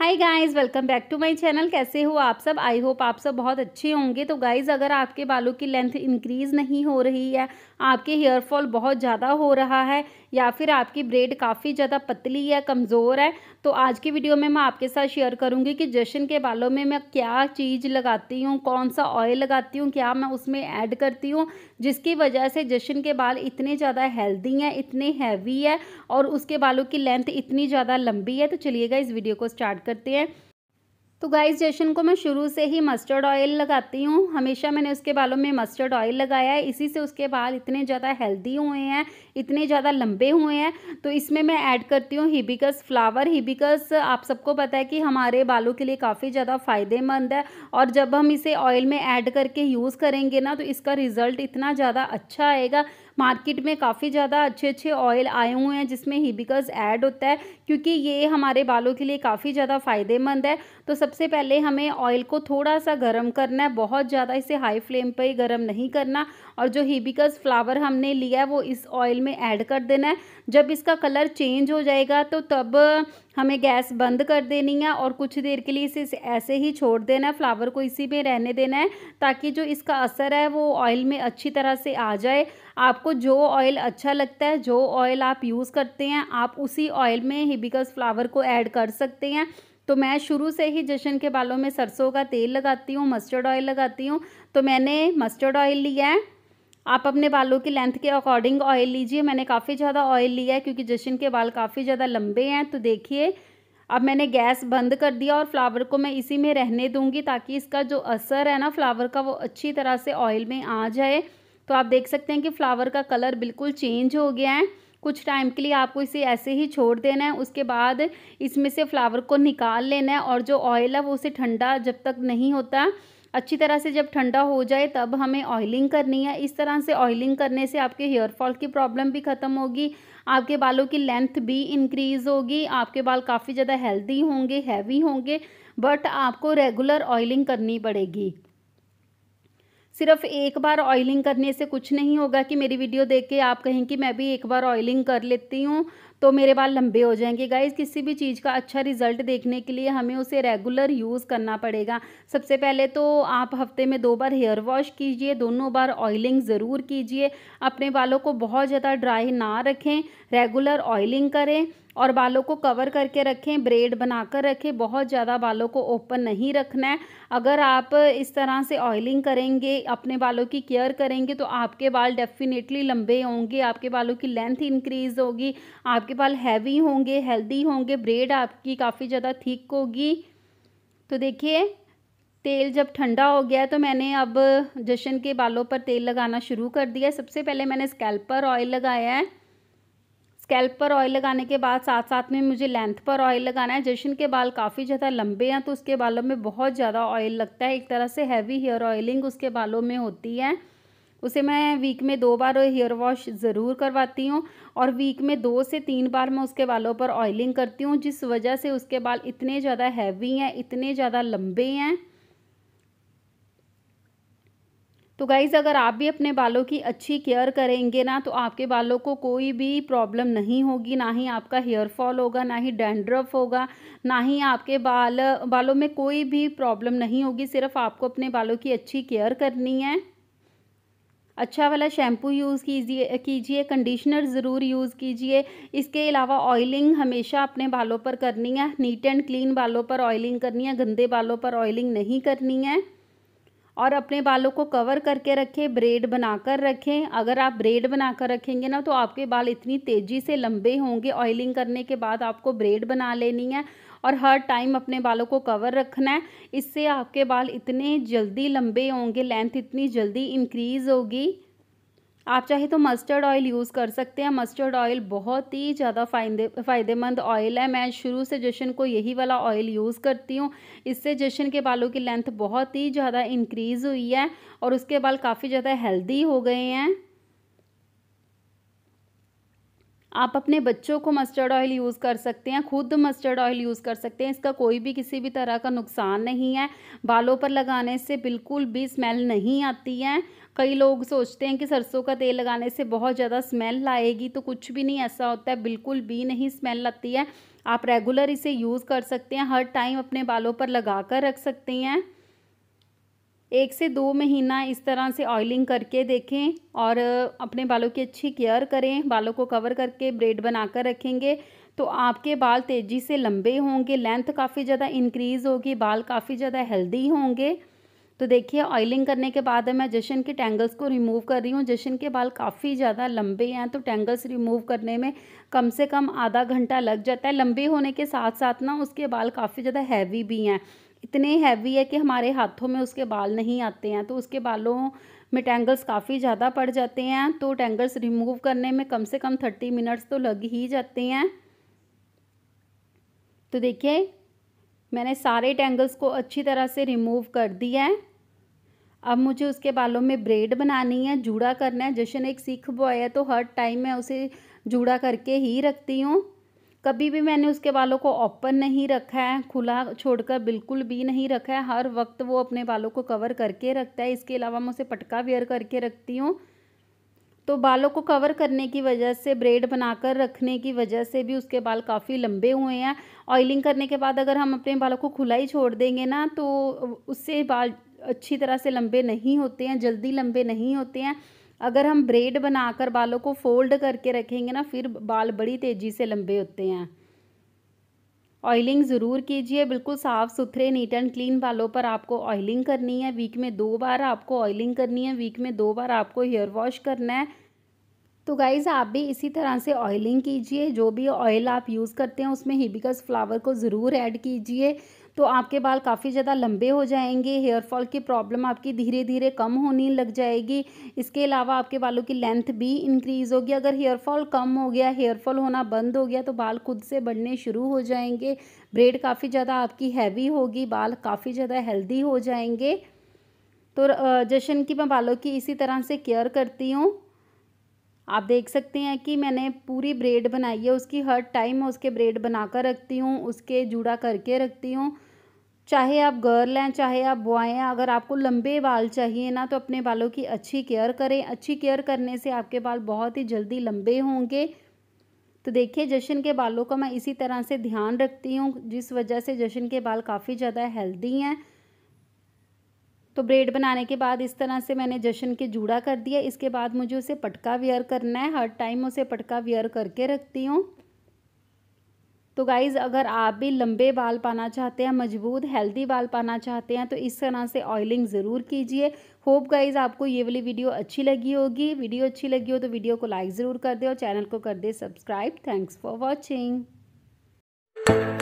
hi guys welcome back to my channel कैसे हो आप सब आई होप आप सब बहुत अच्छे होंगे तो गाइस अगर आपके बालों की लेंथ इंक्रीज़ नहीं हो रही है आपके हेयर फॉल बहुत ज़्यादा हो रहा है या फिर आपकी ब्रेड काफ़ी ज़्यादा पतली है कमज़ोर है तो आज की वीडियो में मैं आपके साथ शेयर करूँगी कि जशन के बालों में मैं क्या चीज़ लगाती हूँ कौन सा ऑयल लगाती हूँ क्या मैं उसमें ऐड करती हूँ जिसकी वजह से जशन के बाल इतने ज़्यादा हेल्दी हैं इतने हैवी है और उसके बालों की लेंथ इतनी ज़्यादा लंबी है तो चलिएगा इस वीडियो को स्टार्ट करती है तो गाइस जैशन को मैं शुरू से ही मस्टर्ड ऑयल लगाती हूँ हमेशा मैंने उसके बालों में मस्टर्ड ऑयल लगाया है इसी से उसके बाल इतने ज़्यादा हेल्दी हुए हैं इतने ज़्यादा लंबे हुए हैं तो इसमें मैं ऐड करती हूँ हिबिकस फ्लावर हिबिकस आप सबको पता है कि हमारे बालों के लिए काफ़ी ज़्यादा फ़ायदेमंद है और जब हम इसे ऑयल में ऐड करके यूज़ करेंगे ना तो इसका रिज़ल्ट इतना ज़्यादा अच्छा आएगा मार्केट में काफ़ी ज़्यादा अच्छे अच्छे ऑयल आए हुए हैं जिसमें हिबिकस ऐड होता है क्योंकि ये हमारे बालों के लिए काफ़ी ज़्यादा फ़ायदेमंद है तो सबसे पहले हमें ऑयल को थोड़ा सा गर्म करना है बहुत ज़्यादा इसे हाई फ्लेम पर ही गर्म नहीं करना और जो हिबिकस फ्लावर हमने लिया है वो इस ऑयल में ऐड कर देना है जब इसका कलर चेंज हो जाएगा तो तब हमें गैस बंद कर देनी है और कुछ देर के लिए इसे ऐसे ही छोड़ देना है फ्लावर को इसी में रहने देना है ताकि जो इसका असर है वो ऑयल में अच्छी तरह से आ जाए आपको आपको जो ऑयल अच्छा लगता है जो ऑयल आप यूज़ करते हैं आप उसी ऑयल में हिबिकस फ्लावर को ऐड कर सकते हैं तो मैं शुरू से ही जशन के बालों में सरसों का तेल लगाती हूँ मस्टर्ड ऑयल लगाती हूँ तो मैंने मस्टर्ड ऑयल लिया है आप अपने बालों की लेंथ के अकॉर्डिंग ऑयल लीजिए मैंने काफ़ी ज़्यादा ऑयल लिया है क्योंकि जशन के बाल काफ़ी ज़्यादा लंबे हैं तो देखिए अब मैंने गैस बंद कर दिया और फ्लावर को मैं इसी में रहने दूंगी ताकि इसका जो असर है ना फ्लावर का वो अच्छी तरह से ऑयल में आ जाए तो आप देख सकते हैं कि फ्लावर का कलर बिल्कुल चेंज हो गया है कुछ टाइम के लिए आपको इसे ऐसे ही छोड़ देना है उसके बाद इसमें से फ्लावर को निकाल लेना है और जो ऑयल है वो उसे ठंडा जब तक नहीं होता अच्छी तरह से जब ठंडा हो जाए तब हमें ऑयलिंग करनी है इस तरह से ऑयलिंग करने से आपके हेयर फॉल की प्रॉब्लम भी ख़त्म होगी आपके बालों की लेंथ भी इंक्रीज़ होगी आपके बाल काफ़ी ज़्यादा हेल्दी होंगे हैवी होंगे बट आपको रेगुलर ऑयलिंग करनी पड़ेगी सिर्फ एक बार ऑयलिंग करने से कुछ नहीं होगा कि मेरी वीडियो देख के आप कहें कि मैं भी एक बार ऑयलिंग कर लेती हूँ तो मेरे बाल लंबे हो जाएंगे गाइज किसी भी चीज़ का अच्छा रिजल्ट देखने के लिए हमें उसे रेगुलर यूज़ करना पड़ेगा सबसे पहले तो आप हफ्ते में दो बार हेयर वॉश कीजिए दोनों बार ऑयलिंग ज़रूर कीजिए अपने बालों को बहुत ज़्यादा ड्राई ना रखें रेगुलर ऑयलिंग करें और बालों को कवर करके रखें ब्रेड बनाकर रखें बहुत ज़्यादा बालों को ओपन नहीं रखना है अगर आप इस तरह से ऑयलिंग करेंगे अपने बालों की केयर करेंगे तो आपके बाल डेफिनेटली लंबे होंगे आपके बालों की लेंथ इंक्रीज़ होगी आप आपके बाल हैवी होंगे हेल्दी होंगे ब्रेड आपकी काफ़ी ज़्यादा थिक होगी तो देखिए तेल जब ठंडा हो गया तो मैंने अब जशन के बालों पर तेल लगाना शुरू कर दिया सबसे पहले मैंने स्कैल्पर ऑयल लगाया है स्कैल्प पर ऑयल लगाने के बाद साथ साथ में मुझे लेंथ पर ऑयल लगाना है जशन के बाल काफ़ी ज़्यादा लंबे हैं तो उसके बालों में बहुत ज़्यादा ऑयल लगता है एक तरह से हैवी हेयर ऑयलिंग उसके बालों में होती है उसे मैं वीक में दो बार हेयर वॉश ज़रूर करवाती हूँ और वीक में दो से तीन बार मैं उसके बालों पर ऑयलिंग करती हूँ जिस वजह से उसके बाल इतने ज़्यादा हैवी हैं इतने ज़्यादा लंबे हैं तो गाइज़ अगर आप भी अपने बालों की अच्छी केयर करेंगे ना तो आपके बालों को कोई भी प्रॉब्लम नहीं होगी ना ही आपका हेयर फॉल होगा ना ही डैंड्रफ होगा ना ही आपके बाल बालों में कोई भी प्रॉब्लम नहीं होगी सिर्फ आपको अपने बालों की अच्छी केयर करनी है अच्छा वाला शैम्पू यूज़ कीजिए कीजिए कंडीशनर ज़रूर यूज़ कीजिए इसके अलावा ऑयलिंग हमेशा अपने बालों पर करनी है नीट एंड क्लीन बालों पर ऑयलिंग करनी है गंदे बालों पर ऑयलिंग नहीं करनी है और अपने बालों को कवर करके रखें ब्रेड बनाकर रखें अगर आप ब्रेड बनाकर रखेंगे ना तो आपके बाल इतनी तेज़ी से लंबे होंगे ऑयलिंग करने के बाद आपको ब्रेड बना लेनी है और हर टाइम अपने बालों को कवर रखना है इससे आपके बाल इतने जल्दी लंबे होंगे लेंथ इतनी जल्दी इंक्रीज़ होगी आप चाहे तो मस्टर्ड ऑयल यूज़ कर सकते हैं मस्टर्ड ऑयल बहुत ही ज़्यादा फ़ायदे फ़ायदेमंद ऑयल है मैं शुरू से जशन को यही वाला ऑयल यूज़ करती हूँ इससे जशन के बालों की लेंथ बहुत ही ज़्यादा इंक्रीज़ हुई है और उसके बाल काफ़ी ज़्यादा हेल्दी हो गए हैं आप अपने बच्चों को मस्टर्ड ऑयल यूज़ कर सकते हैं खुद मस्टर्ड ऑयल यूज़ कर सकते हैं इसका कोई भी किसी भी तरह का नुकसान नहीं है बालों पर लगाने से बिल्कुल भी स्मेल नहीं आती है कई लोग सोचते हैं कि सरसों का तेल लगाने से बहुत ज़्यादा स्मेल आएगी तो कुछ भी नहीं ऐसा होता है बिल्कुल भी नहीं स्मेल आती है आप रेगुलर इसे यूज़ कर सकते हैं हर टाइम अपने बालों पर लगा कर रख सकते हैं एक से दो महीना इस तरह से ऑयलिंग करके देखें और अपने बालों की अच्छी केयर करें बालों को कवर करके ब्रेड बनाकर रखेंगे तो आपके बाल तेज़ी से लंबे होंगे लेंथ काफ़ी ज़्यादा इंक्रीज़ होगी बाल काफ़ी ज़्यादा हेल्दी होंगे तो देखिए ऑयलिंग करने के बाद मैं जशन के टैंगल्स को रिमूव कर रही हूँ जशन के बाल काफ़ी ज़्यादा लंबे हैं तो टैंगल्स रिमूव करने में कम से कम आधा घंटा लग जाता है लंबे होने के साथ साथ ना उसके बाल काफ़ी ज़्यादा हैवी भी हैं इतने हैवी है कि हमारे हाथों में उसके बाल नहीं आते हैं तो उसके बालों में टैंगल्स काफ़ी ज़्यादा पड़ जाते हैं तो टेंगल्स रिमूव करने में कम से कम थर्टी मिनट्स तो लग ही जाते हैं तो देखिए मैंने सारे टैंगल्स को अच्छी तरह से रिमूव कर दिया है अब मुझे उसके बालों में ब्रेड बनानी है जूड़ा करना है जशन एक सिख बॉय है तो हर टाइम मैं उसे जूड़ा करके ही रखती हूँ कभी भी मैंने उसके बालों को ओपन नहीं रखा है खुला छोड़कर बिल्कुल भी नहीं रखा है हर वक्त वो अपने बालों को कवर करके रखता है इसके अलावा मैं उसे पटका वेयर करके रखती हूँ तो बालों को कवर करने की वजह से ब्रेड बनाकर रखने की वजह से भी उसके बाल काफ़ी लंबे हुए हैं ऑयलिंग करने के बाद अगर हम अपने बालों को खुला ही छोड़ देंगे ना तो उससे बाल अच्छी तरह से लंबे नहीं होते हैं जल्दी लंबे नहीं होते हैं अगर हम ब्रेड बनाकर बालों को फोल्ड करके रखेंगे ना फिर बाल बड़ी तेज़ी से लंबे होते हैं ऑयलिंग ज़रूर कीजिए बिल्कुल साफ़ सुथरे नीट एंड क्लीन बालों पर आपको ऑयलिंग करनी है वीक में दो बार आपको ऑयलिंग करनी है वीक में दो बार आपको हेयर वॉश करना है तो गाइज़ आप भी इसी तरह से ऑयलिंग कीजिए जो भी ऑयल आप यूज़ करते हैं उसमें हिबिकस फ्लावर को ज़रूर ऐड कीजिए तो आपके बाल काफ़ी ज़्यादा लंबे हो जाएंगे हेयर फॉल की प्रॉब्लम आपकी धीरे धीरे कम होने लग जाएगी इसके अलावा आपके बालों की लेंथ भी इंक्रीज़ होगी अगर हेयर फॉल कम हो गया हेयर फॉल होना बंद हो गया तो बाल खुद से बढ़ने शुरू हो जाएंगे ब्रेड काफ़ी ज़्यादा आपकी हैवी होगी बाल काफ़ी ज़्यादा हेल्दी हो जाएंगे तो जशन की मैं बालों की इसी तरह से केयर करती हूँ आप देख सकते हैं कि मैंने पूरी ब्रेड बनाई है उसकी हर टाइम उसके ब्रेड बनाकर रखती हूँ उसके जुड़ा करके रखती हूँ चाहे आप गर्ल हैं चाहे आप बॉय हैं अगर आपको लंबे बाल चाहिए ना तो अपने बालों की अच्छी केयर करें अच्छी केयर करने से आपके बाल बहुत ही जल्दी लंबे होंगे तो देखिए जशन के बालों का मैं इसी तरह से ध्यान रखती हूँ जिस वजह से जशन के बाल काफ़ी ज़्यादा हेल्दी हैं तो ब्रेड बनाने के बाद इस तरह से मैंने जशन के जूड़ा कर दिया इसके बाद मुझे उसे पटका वेयर करना है हर टाइम उसे पटका वेयर करके रखती हूँ तो गाइज़ अगर आप भी लंबे बाल पाना चाहते हैं मजबूत हेल्दी बाल पाना चाहते हैं तो इस तरह से ऑयलिंग ज़रूर कीजिए होप गाइज आपको ये वाली वीडियो अच्छी लगी होगी वीडियो अच्छी लगी हो तो वीडियो को लाइक ज़रूर कर दे और चैनल को कर दे सब्सक्राइब थैंक्स फॉर वॉचिंग